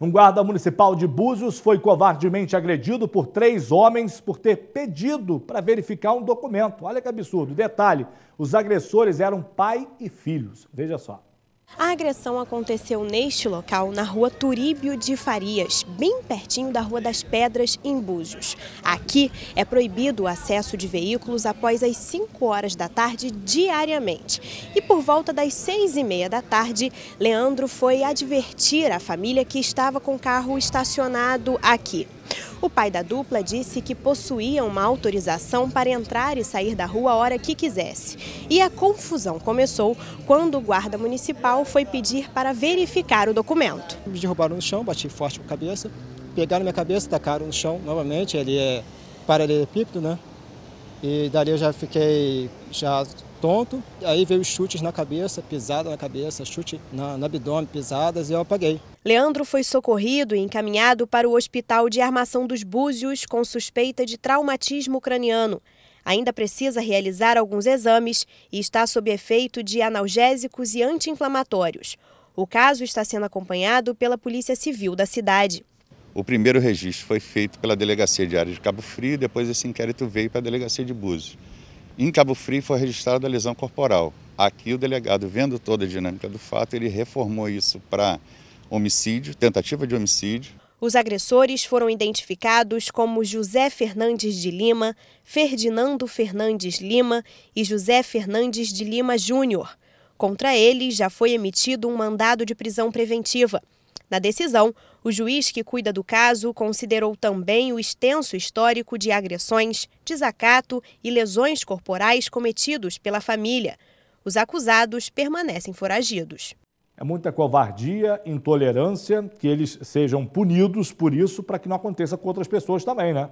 Um guarda municipal de Búzios foi covardemente agredido por três homens por ter pedido para verificar um documento. Olha que absurdo. Detalhe: os agressores eram pai e filhos. Veja só. A agressão aconteceu neste local, na rua Turíbio de Farias, bem pertinho da Rua das Pedras, em Búzios. Aqui é proibido o acesso de veículos após as 5 horas da tarde diariamente. E por volta das 6 e meia da tarde, Leandro foi advertir a família que estava com o carro estacionado aqui. O pai da dupla disse que possuía uma autorização para entrar e sair da rua a hora que quisesse. E a confusão começou quando o guarda municipal foi pedir para verificar o documento. Me derrubaram no chão, bati forte com a cabeça, pegaram minha cabeça, tacaram no chão novamente, ele é paralelepípedo, né? E dali eu já fiquei já tonto. Aí veio os chutes na cabeça, pisada na cabeça, chute na, no abdômen, pisadas, e eu apaguei. Leandro foi socorrido e encaminhado para o Hospital de Armação dos Búzios com suspeita de traumatismo craniano. Ainda precisa realizar alguns exames e está sob efeito de analgésicos e anti-inflamatórios. O caso está sendo acompanhado pela Polícia Civil da cidade. O primeiro registro foi feito pela Delegacia de Área de Cabo Frio, depois esse inquérito veio para a Delegacia de Búzios. Em Cabo Frio foi registrada a lesão corporal. Aqui o delegado, vendo toda a dinâmica do fato, ele reformou isso para homicídio, tentativa de homicídio. Os agressores foram identificados como José Fernandes de Lima, Ferdinando Fernandes Lima e José Fernandes de Lima Júnior. Contra eles já foi emitido um mandado de prisão preventiva. Na decisão, o juiz que cuida do caso considerou também o extenso histórico de agressões, desacato e lesões corporais cometidos pela família. Os acusados permanecem foragidos. É muita covardia, intolerância, que eles sejam punidos por isso, para que não aconteça com outras pessoas também, né?